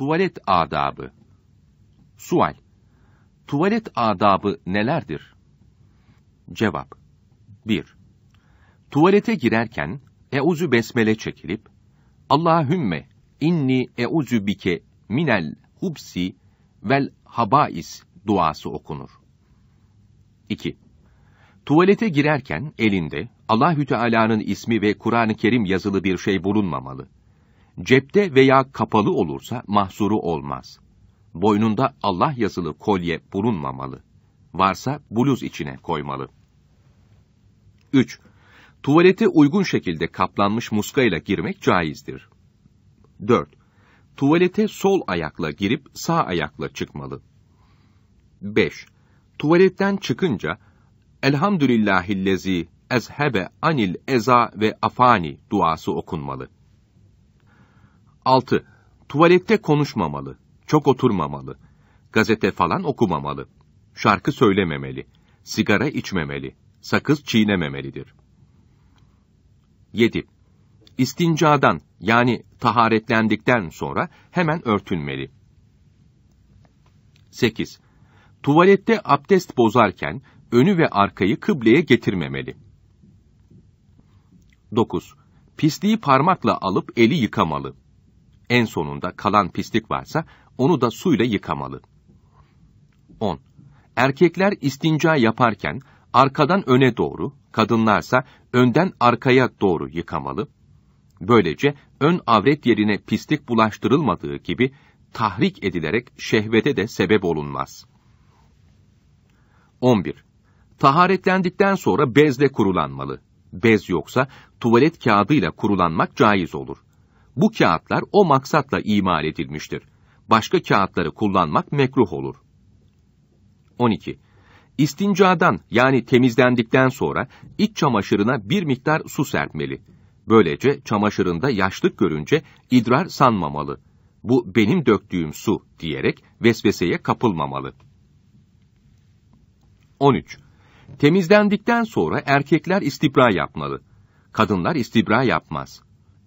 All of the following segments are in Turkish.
Tuvalet adabı. Sual. Tuvalet adabı nelerdir? Cevap. 1. Tuvalete girerken euzu besmele çekilip Allahümme inni euzu bike minel hubsi vel habais duası okunur. 2. Tuvalete girerken elinde Allahü Teala'nın ismi ve Kur'an-ı Kerim yazılı bir şey bulunmamalı. Cepte veya kapalı olursa mahsuru olmaz. Boynunda Allah yazılı kolye bulunmamalı. Varsa bluz içine koymalı. 3. Tuvalete uygun şekilde kaplanmış muska ile girmek caizdir. 4. Tuvalete sol ayakla girip sağ ayakla çıkmalı. 5. Tuvaletten çıkınca Elhamdülillahillezi ezhebe anil eza ve afani duası okunmalı. 6. Tuvalette konuşmamalı, çok oturmamalı, gazete falan okumamalı, şarkı söylememeli, sigara içmemeli, sakız çiğnememelidir. 7. İstincadan yani taharetlendikten sonra hemen örtünmeli. 8. Tuvalette abdest bozarken önü ve arkayı kıbleye getirmemeli. 9. Pisliği parmakla alıp eli yıkamalı. En sonunda kalan pislik varsa onu da suyla yıkamalı. 10. Erkekler istinca yaparken arkadan öne doğru, kadınlarsa önden arkaya doğru yıkamalı. Böylece ön avret yerine pislik bulaştırılmadığı gibi tahrik edilerek şehvete de sebep olunmaz. 11. Taharetlendikten sonra bezle kurulanmalı. Bez yoksa tuvalet kağıdıyla kurulanmak caiz olur. Bu kağıtlar o maksatla imal edilmiştir. Başka kağıtları kullanmak mekruh olur. 12. İstincadan yani temizlendikten sonra iç çamaşırına bir miktar su serpmeli. Böylece çamaşırında yaşlık görünce idrar sanmamalı. Bu benim döktüğüm su diyerek vesveseye kapılmamalı. 13. Temizlendikten sonra erkekler istibra yapmalı. Kadınlar istibra yapmaz.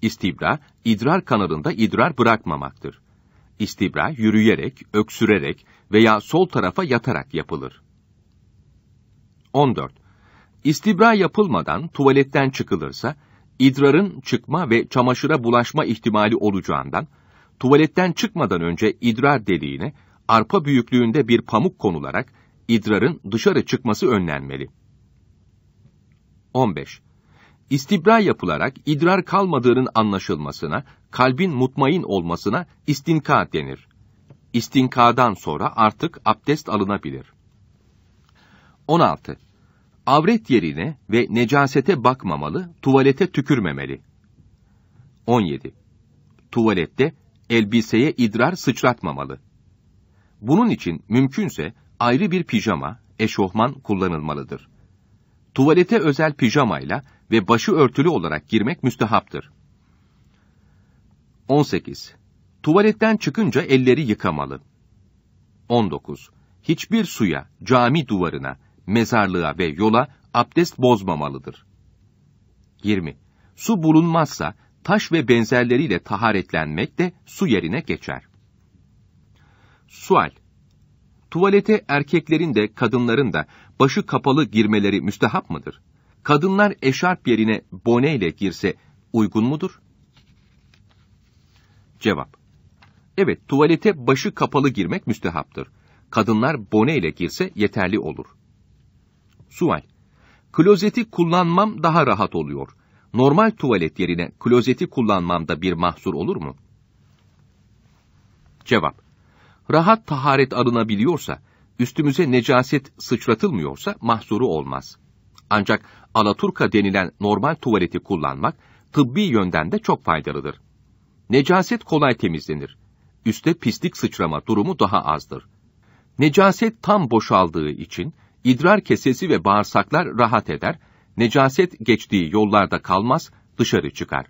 İstibra, idrar kanalında idrar bırakmamaktır. İstibra yürüyerek, öksürerek veya sol tarafa yatarak yapılır. 14. İstibra yapılmadan tuvaletten çıkılırsa, idrarın çıkma ve çamaşıra bulaşma ihtimali olacağından, tuvaletten çıkmadan önce idrar deliğine arpa büyüklüğünde bir pamuk konularak idrarın dışarı çıkması önlenmeli. 15. İstibra yapılarak idrar kalmadığının anlaşılmasına, kalbin mutmain olmasına istinka denir. İstinkadan sonra artık abdest alınabilir. 16. Avret yerine ve necasete bakmamalı, tuvalete tükürmemeli. 17. Tuvalette elbiseye idrar sıçratmamalı. Bunun için mümkünse ayrı bir pijama, eşofman kullanılmalıdır. Tuvalete özel pijamayla ve başı örtülü olarak girmek müstehaptır. 18. Tuvaletten çıkınca elleri yıkamalı. 19. Hiçbir suya, cami duvarına, mezarlığa ve yola abdest bozmamalıdır. 20. Su bulunmazsa taş ve benzerleriyle taharetlenmek de su yerine geçer. Sual Tuvalete erkeklerin de kadınların da başı kapalı girmeleri müstehap mıdır? kadınlar eşarp yerine bone ile girse uygun mudur? Cevap. Evet, tuvalete başı kapalı girmek müstehaptır. Kadınlar bone ile girse yeterli olur. Sual. Klozeti kullanmam daha rahat oluyor. Normal tuvalet yerine klozeti kullanmamda bir mahsur olur mu? Cevap. Rahat taharet arınabiliyorsa, üstümüze necaset sıçratılmıyorsa mahsuru olmaz. Ancak alaturka denilen normal tuvaleti kullanmak tıbbi yönden de çok faydalıdır. Necaset kolay temizlenir. Üste pislik sıçrama durumu daha azdır. Necaset tam boşaldığı için idrar kesesi ve bağırsaklar rahat eder, necaset geçtiği yollarda kalmaz, dışarı çıkar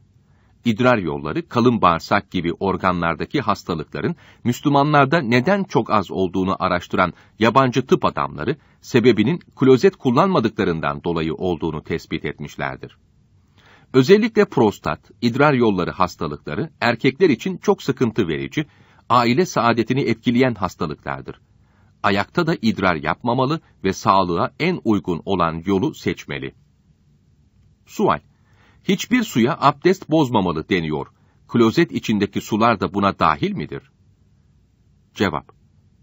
idrar yolları, kalın bağırsak gibi organlardaki hastalıkların Müslümanlarda neden çok az olduğunu araştıran yabancı tıp adamları sebebinin klozet kullanmadıklarından dolayı olduğunu tespit etmişlerdir. Özellikle prostat, idrar yolları hastalıkları erkekler için çok sıkıntı verici, aile saadetini etkileyen hastalıklardır. Ayakta da idrar yapmamalı ve sağlığa en uygun olan yolu seçmeli. Sual hiçbir suya abdest bozmamalı deniyor. Klozet içindeki sular da buna dahil midir? Cevap.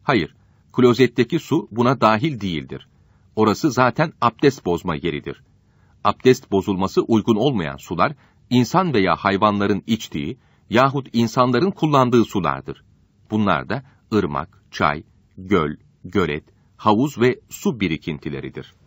Hayır, klozetteki su buna dahil değildir. Orası zaten abdest bozma yeridir. Abdest bozulması uygun olmayan sular, insan veya hayvanların içtiği yahut insanların kullandığı sulardır. Bunlar da ırmak, çay, göl, gölet, havuz ve su birikintileridir.